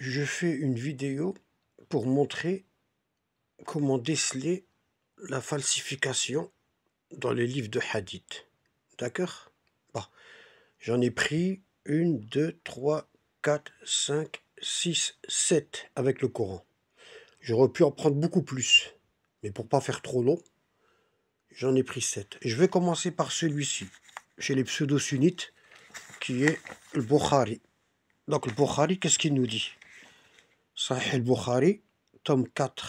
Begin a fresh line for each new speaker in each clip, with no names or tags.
je fais une vidéo pour montrer comment déceler la falsification dans les livres de hadith. D'accord J'en ai pris une, deux, trois, quatre, cinq, six, sept avec le Coran. J'aurais pu en prendre beaucoup plus, mais pour ne pas faire trop long, j'en ai pris sept. Je vais commencer par celui-ci, chez les pseudo-sunnites, qui est le Bukhari. Donc le Bukhari, qu'est-ce qu'il nous dit Sahih al-Bukhari, tome 4.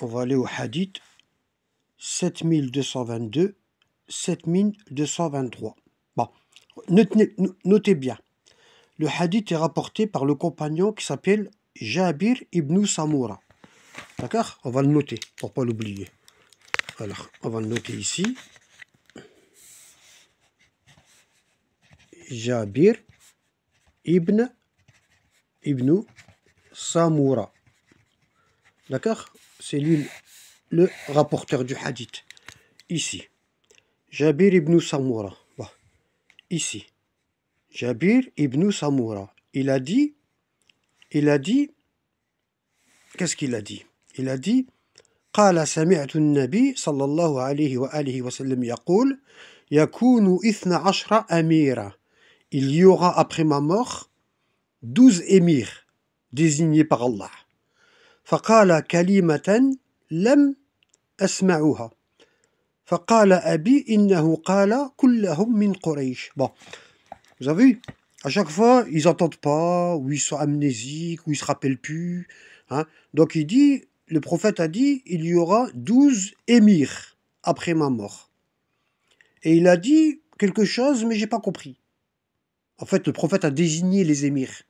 On va aller au hadith 7222, 7223. Bon, notez, bien. Le hadith est rapporté par le compagnon qui s'appelle Jabir ibn Samoura. D'accord On va le noter pour ne pas l'oublier. Alors, on va le noter ici. Jabir ibn, ibn Samoura. D'accord C'est lui le rapporteur du hadith. Ici. Jabir ibn Samoura. Ici. Jabir ibn Samoura. Il a dit. Il a dit. Qu'est-ce qu'il a dit Il a dit. il y aura après ma mort douze émirs désigné par Allah. bon vous avez vu à chaque fois ils n'entendent pas ou ils sont amnésiques ou ils se rappellent plus hein. donc il dit le prophète a dit il y aura douze émirs après ma mort et il a dit quelque chose mais j'ai pas compris en fait le prophète a désigné les émirs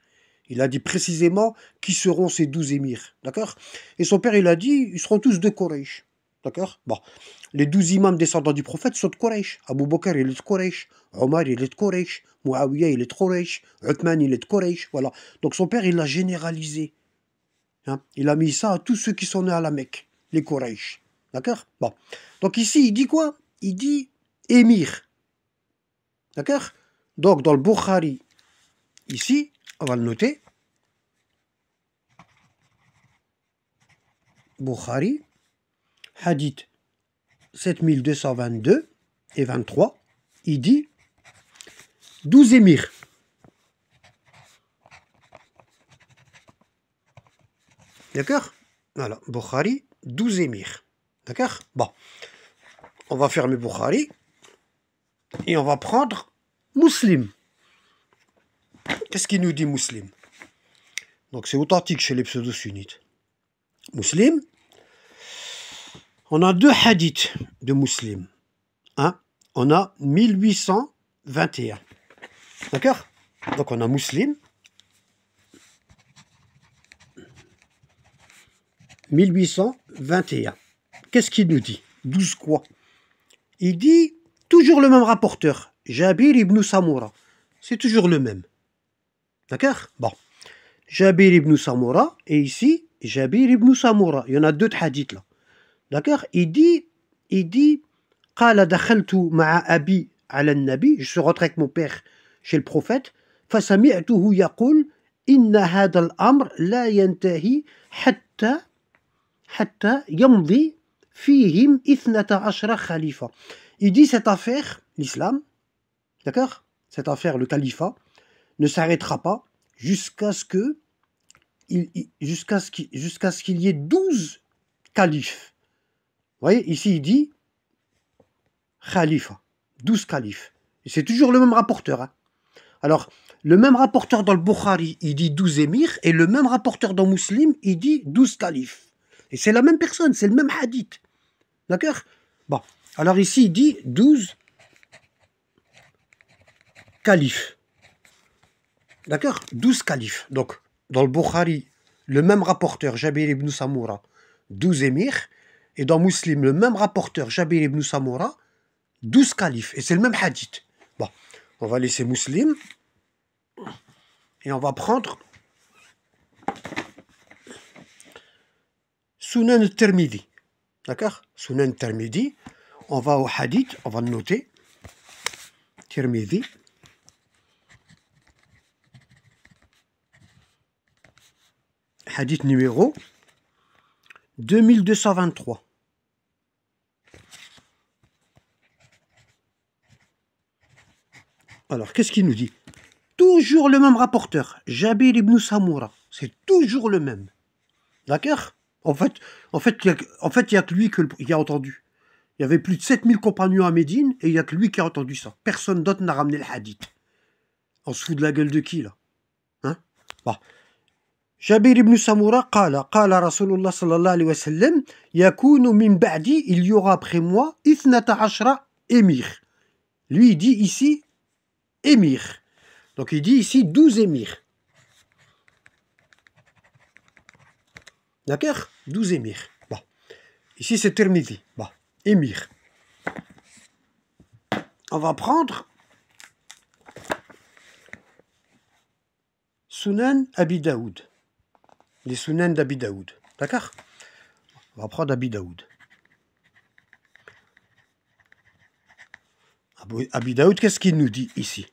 il a dit précisément qui seront ces douze émirs. D'accord Et son père, il a dit ils seront tous de Quraysh. D'accord Bon. Les douze imams descendants du prophète sont de Quraysh. Abu Bakr, il est de Quraysh. Omar, il est de Quraysh. Muawiyah, il est de Quraysh. Uthman, il est de Quraysh. Voilà. Donc son père, il l'a généralisé. Hein. il a mis ça à tous ceux qui sont nés à la Mecque, les Quraysh. D'accord Bon. Donc ici, il dit quoi Il dit émir. D'accord Donc dans le Bukhari, ici, on va le noter. Bukhari, Hadith 7222 et 23, il dit 12 émirs. D'accord Voilà, Bukhari, 12 émirs. D'accord Bon, on va fermer Bukhari et on va prendre Muslim. Qu'est-ce qu'il nous dit Muslim Donc c'est authentique chez les pseudo-sunnites. Muslim, on a deux hadiths de Muslim. Hein on a 1821. D'accord Donc on a Muslim. 1821. Qu'est-ce qu'il nous dit 12 quoi Il dit toujours le même rapporteur, Jabir ibn Samoura. C'est toujours le même. D'accord Bon. Jabir ibn Samoura, et ici, Jabir ibn Samoura. Il y en a deux hadiths là. D'accord Il dit, il dit, قال دخلت مع أبي على النبي je suis rentré avec mon père chez le prophète. فسمعته يقول إن هذا الأمر لا ينتهي حتى حتى يمضي فيهم إثنة عشر خليفة. Il dit cette affaire, l'islam, d'accord Cette affaire, le califat, ne s'arrêtera pas jusqu'à ce que jusqu'à ce qu'il y ait 12 califes. Vous voyez, ici il dit khalifa, 12 califes. C'est toujours le même rapporteur. Hein. Alors, le même rapporteur dans le Bukhari, il dit 12 émirs, et le même rapporteur dans Muslim, il dit 12 califes. Et c'est la même personne, c'est le même hadith. D'accord Bon, alors ici, il dit 12 califes. D'accord 12 califes. Donc, dans le Bukhari, le même rapporteur, Jabir ibn Samoura, 12 émirs. Et dans Muslim, le même rapporteur, Jabir ibn Samoura, 12 califes. Et c'est le même hadith. Bon, on va laisser Muslim. Et on va prendre Sunan Termidi. D'accord Sunan Termidi. On va au hadith, on va le noter. Tirmidhi. hadith numéro 2223. Alors, qu'est-ce qu'il nous dit Toujours le même rapporteur, Jabir ibn Samoura. C'est toujours le même. D'accord en fait, en fait, il n'y a, que lui qui a entendu. Il y avait plus de 7000 compagnons à Médine et il n'y a que lui qui a entendu ça. Personne d'autre n'a ramené le hadith. On se fout de la gueule de qui, là Hein bah. Jabir ibn Samoura qala, qala Rasulullah sallallahu alayhi wa sallam, min ba'di, il y aura après moi, 12 émirs émir. Lui, il dit ici, émir. Donc il dit ici 12 émirs. D'accord 12 émirs. Bon. Ici, c'est terminé Bon. Émir. On va prendre Sunan Abi Daoud les Sunan d'Abi Daoud. D'accord On va prendre Abi Daoud. Abi Daoud, qu'est-ce qu'il nous dit ici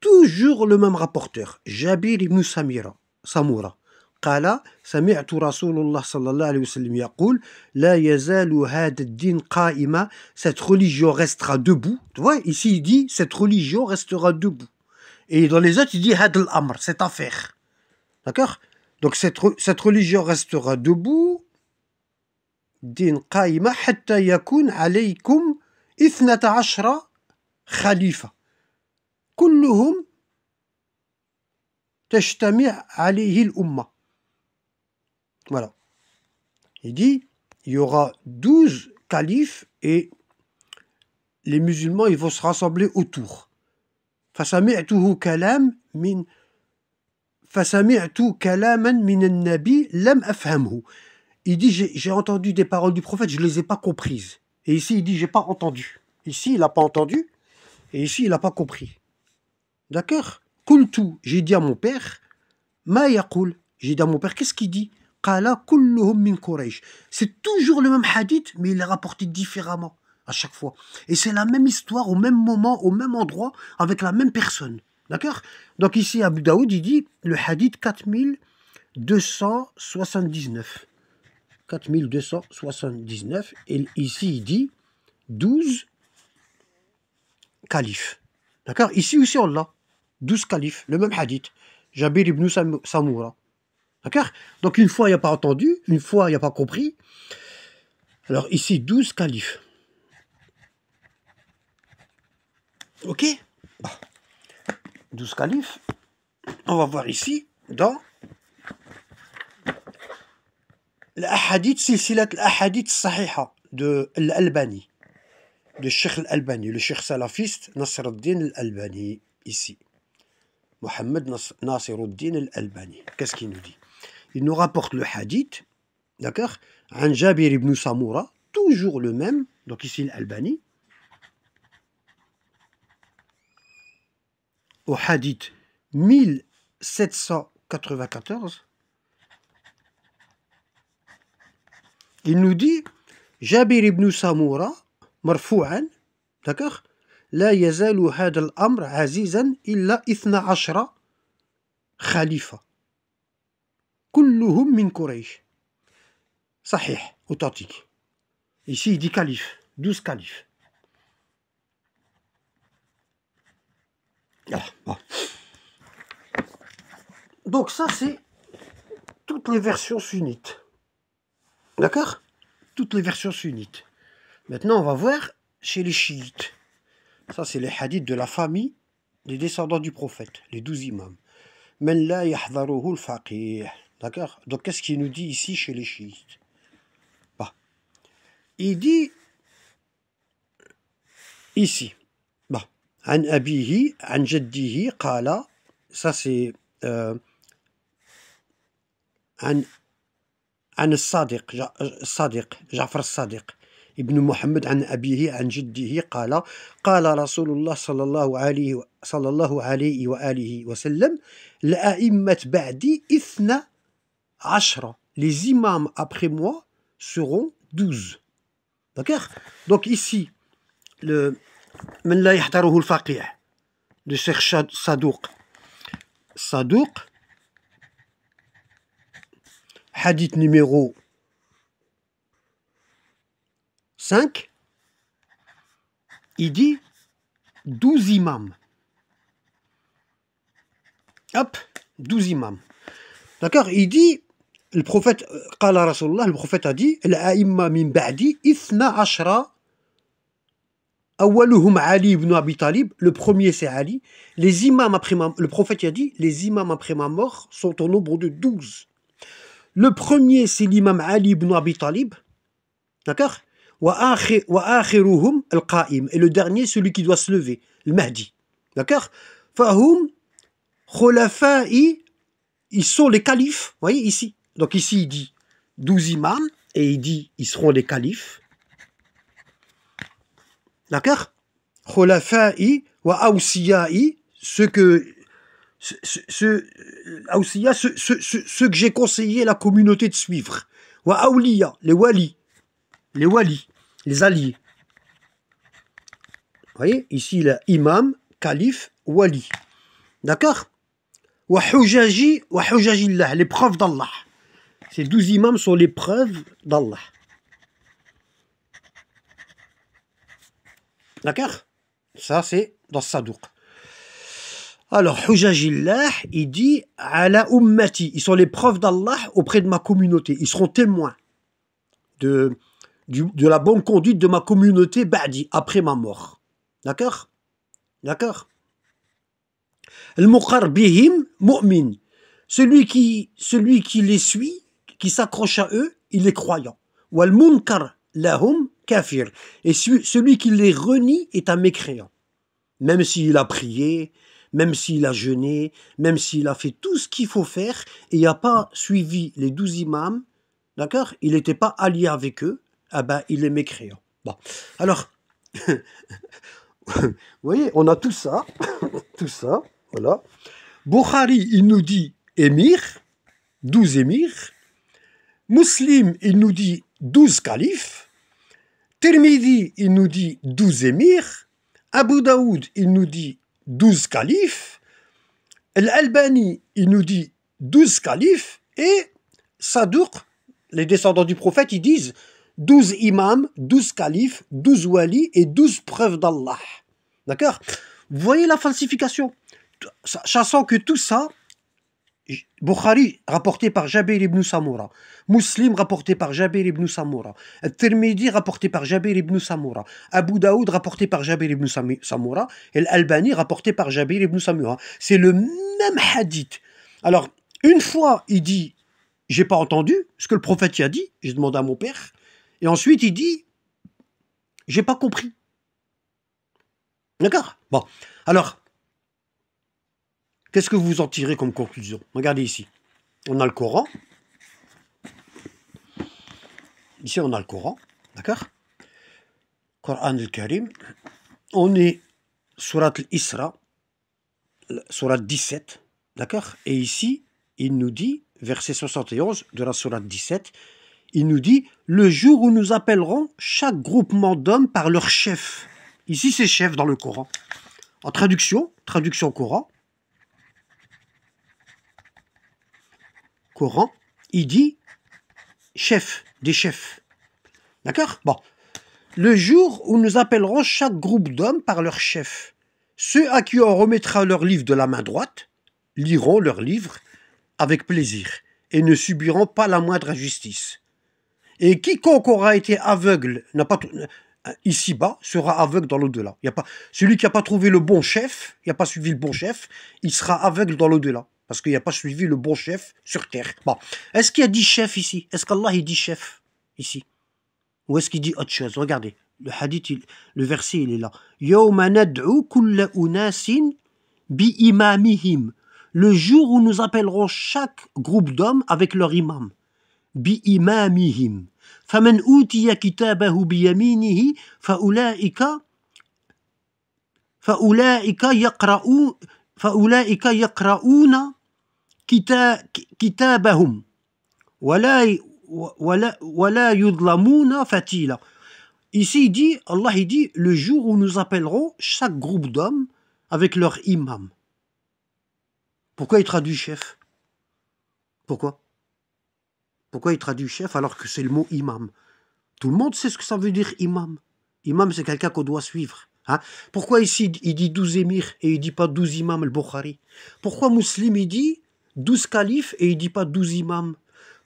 Toujours le même rapporteur, Jabir ibn Samira, Samoura. قال سمعت رسول الله صلى الله عليه وسلم يقول لا يزال هذا الدين cette religion restera debout tu vois ici il dit cette religion restera debout et dans les autres il dit هذا l'amr, cette affaire d'accord donc cette, cette religion restera debout. Din qaïma hatta yakun alaykum ithnata ashra khalifa. Kulluhum تجتمع عليه l'umma. Voilà. Il dit, il y aura douze califes et les musulmans, ils vont se rassembler autour. فسمعته kalam min... Il dit, j'ai entendu des paroles du prophète, je ne les ai pas comprises. Et ici, il dit, j'ai pas entendu. Ici, il n'a pas entendu, et ici, il n'a pas compris. D'accord j'ai dit à mon père, Ma j'ai dit à mon père, qu'est-ce qu'il dit C'est toujours le même hadith, mais il est rapporté différemment à chaque fois. Et c'est la même histoire au même moment, au même endroit, avec la même personne. D'accord Donc ici, Abu Daoud, il dit le hadith 4279. 4279. Et ici, il dit 12 califs. D'accord Ici aussi, on l'a. 12 califes, le même hadith. Jabir ibn Samoura. D'accord Donc une fois, il n'a a pas entendu, une fois, il n'a a pas compris. Alors ici, 12 califes. Ok 12 califes, on va voir ici dans l'ahadith, silsilat l'ahadith sahiha de l'Albanie, de Sheikh l'Albani, le Sheikh salafiste Nasruddin al l'Albanie, ici. Mohamed Nasruddin al l'Albanie. Qu'est-ce qu'il nous dit Il nous rapporte le hadith, d'accord Anjabir ibn Samoura, toujours le même, donc ici l'Albanie, au hadith 1794, il nous dit Jabir ibn Samoura, marfou'an, d'accord لا يزال هذا الأمر عزيزا إلا إثنى عشر خليفة كلهم من قريش صحيح أوتنتيك Ici, il dit calife, douze califes. Donc ça, c'est toutes les versions sunnites. D'accord Toutes les versions sunnites. Maintenant, on va voir chez les chiites. Ça, c'est les hadiths de la famille des descendants du prophète, les douze imams. D'accord Donc, qu'est-ce qu'il nous dit ici chez les chiites bah. Il dit ici. عن أبيه عن جده قال ساسي آه عن عن الصادق الصادق جعفر الصادق ابن محمد عن أبيه عن جده قال قال رسول الله صلى الله عليه صلى الله عليه وآله وسلم الأئمة بعدي اثنا عشرة لزمام أبخي موا سيغون دوز دكاخ دوك Donc le, من لا يحضره الفقيه للشيخ صدوق صدوق حديث نيميرو 5 il dit 12 imams hop 12 imams d'accord il dit le prophète قال رسول الله le prophète a dit la الأئمة min ba'di 12 Ali ibn le premier c'est Ali. Les imams après le prophète a dit, les imams après ma mort sont au nombre de douze. Le premier c'est l'imam Ali ibn Abi Talib, d'accord et le dernier, celui qui doit se lever, le Mahdi. D'accord ils sont les califes, voyez ici. Donc ici, il dit douze imams, et il dit ils seront les califes. D'accord Khulafa'i wa awsiya'i, ce que ce, ce, ce, que j'ai conseillé à la communauté de suivre. Wa les wali, les wali, les alliés. Vous voyez, ici il a imam, calife, wali. D'accord Wa hujaji, wa les preuves d'Allah. Ces douze imams sont les preuves d'Allah. D'accord Ça, c'est dans Sadouk. Alors, Hujajillah, il dit Ala ummati. Ils sont les preuves d'Allah auprès de ma communauté. Ils seront témoins de, de la bonne conduite de ma communauté ba'di, après ma mort. D'accord D'accord al Bihim mu'min. Celui qui, celui qui les suit, qui s'accroche à eux, il est croyant. al munkar lahum kafir. Et celui qui les renie est un mécréant. Même s'il a prié, même s'il a jeûné, même s'il a fait tout ce qu'il faut faire et n'a pas suivi les douze imams, d'accord Il n'était pas allié avec eux, ah ben il est mécréant. Bon, alors, vous voyez, on a tout ça, tout ça, voilà. Bukhari, il nous dit émir, douze émirs. Muslim, il nous dit douze califes. Tirmidhi, il nous dit 12 émirs. Abu Daoud, il nous dit 12 califes. L'Albani, il nous dit 12 califs. Et Sadur, les descendants du prophète, ils disent 12 imams, 12 califes, 12 wali et 12 preuves d'Allah. D'accord Vous voyez la falsification Sachant que tout ça, Bukhari rapporté par Jabir ibn Samoura, Muslim rapporté par Jabir ibn Samoura, Tirmidhi rapporté par Jabir ibn Samoura, Abu Daoud rapporté par Jabir ibn Samura, et l'Albani rapporté par Jabir ibn Samoura. C'est le même hadith. Alors, une fois, il dit J'ai pas entendu ce que le prophète a dit, j'ai demandé à mon père, et ensuite il dit J'ai pas compris. D'accord Bon. Alors, Qu'est-ce que vous en tirez comme conclusion Regardez ici. On a le Coran. Ici, on a le Coran. D'accord Coran al-Karim. On est surat al-Isra, surat 17. D'accord Et ici, il nous dit, verset 71 de la surat 17, il nous dit le jour où nous appellerons chaque groupement d'hommes par leur chef. Ici, c'est chef dans le Coran. En traduction, traduction Coran, Coran, il dit chef des chefs. D'accord Bon. Le jour où nous appellerons chaque groupe d'hommes par leur chef, ceux à qui on remettra leur livre de la main droite liront leur livre avec plaisir et ne subiront pas la moindre injustice. Et quiconque aura été aveugle n'a pas euh, ici-bas sera aveugle dans l'au-delà. Il y a pas celui qui n'a pas trouvé le bon chef, il n'a pas suivi le bon chef, il sera aveugle dans l'au-delà. Parce qu'il a pas suivi le bon chef sur terre. Bon. Est-ce qu'il y a dix chefs ici Est-ce qu'Allah dit chef ici Ou est-ce qu'il dit autre chose Regardez, le hadith, il, le verset, il est là. bi imamihim. Le jour où nous appellerons chaque groupe d'hommes avec leur imam. Bi imamihim. faulaika فأولئك yaqra'u » Ici, dit, Allah dit, le jour où nous appellerons chaque groupe d'hommes avec leur imam. Pourquoi il traduit chef Pourquoi Pourquoi il traduit chef alors que c'est le mot imam Tout le monde sait ce que ça veut dire imam. Imam, c'est quelqu'un qu'on doit suivre. Hein? Pourquoi ici il dit 12 émirs et il dit pas 12 imams le bukhari Pourquoi Muslim il dit 12 califes et il dit pas 12 imams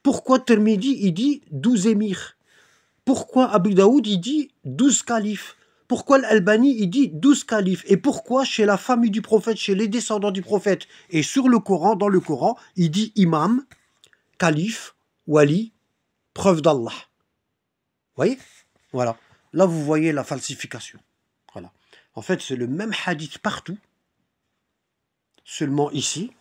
Pourquoi Termidi il dit 12 émirs Pourquoi Abu Daoud il dit 12 califes pourquoi l'Albani il dit 12 califes et pourquoi chez la famille du prophète, chez les descendants du prophète et sur le Coran, dans le Coran, il dit imam, calife, wali, preuve d'Allah. voyez Voilà. Là, vous voyez la falsification. En fait, c'est le même hadith partout. Seulement ici,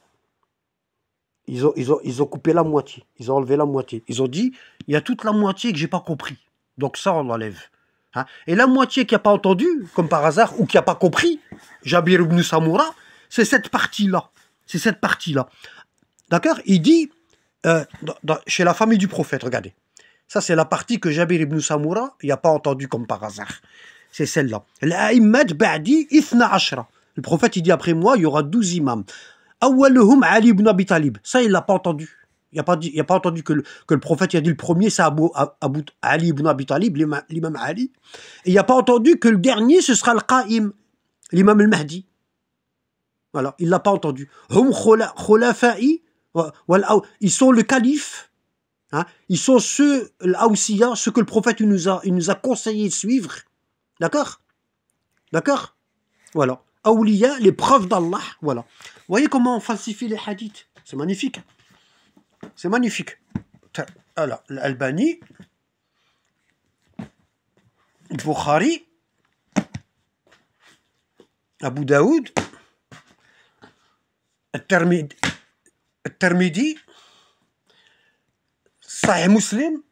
ils ont, ils, ont, coupé la moitié. Ils ont enlevé la moitié. Ils ont dit, il y a toute la moitié que j'ai pas compris. Donc ça, on l'enlève. Hein. Et la moitié qui n'a pas entendu, comme par hasard, ou qui n'a pas compris, Jabir ibn Samoura, c'est cette partie-là. C'est cette partie-là. D'accord Il dit, euh, chez la famille du prophète, regardez. Ça, c'est la partie que Jabir ibn Samoura n'a pas entendu comme par hasard c'est celle-là. Le prophète, il dit après moi, il y aura douze imams. Ali ibn Talib. Ça, il l'a pas entendu. Il n'a pas, a pas entendu que le, que le prophète il a dit le premier, c'est Ali ibn Abi Talib, l'imam Ali. Et il n'a pas entendu que le dernier, ce sera le Qaim, l'imam mahdi Voilà, il ne l'a pas entendu. Hum ils sont le calife. Hein. ils sont ceux, ce que le prophète il nous, a, il nous a conseillé de suivre D'accord D'accord Voilà. Aouliya, les preuves d'Allah. Voilà. voyez comment on falsifie les hadiths C'est magnifique. C'est magnifique. Alors, l'Albanie, Bukhari, Abu Daoud, Termidi. tirmidhi Sahih Muslim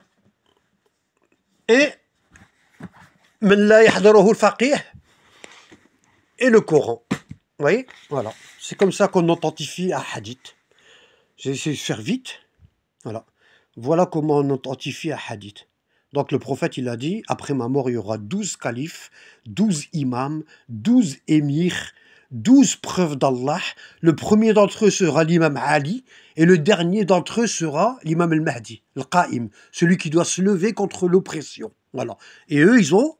et et le Coran. Vous voyez Voilà. C'est comme ça qu'on authentifie un hadith. J'ai de faire vite. Voilà. Voilà comment on authentifie un hadith. Donc le prophète, il a dit, après ma mort, il y aura douze califes, douze imams, douze émirs, douze preuves d'Allah. Le premier d'entre eux sera l'imam Ali, et le dernier d'entre eux sera l'imam al-Mahdi, le celui qui doit se lever contre l'oppression. Voilà. Et eux, ils ont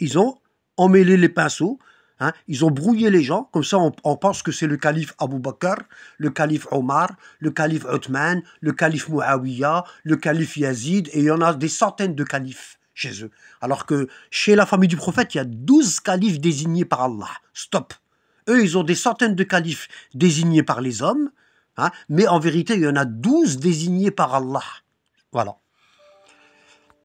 ils ont emmêlé les pinceaux, hein, ils ont brouillé les gens, comme ça on, pense que c'est le calife Abou Bakr, le calife Omar, le calife Othman, le calife Muawiyah, le calife Yazid, et il y en a des centaines de califes chez eux. Alors que chez la famille du prophète, il y a douze califes désignés par Allah. Stop. Eux, ils ont des centaines de califes désignés par les hommes, hein, mais en vérité, il y en a douze désignés par Allah. Voilà.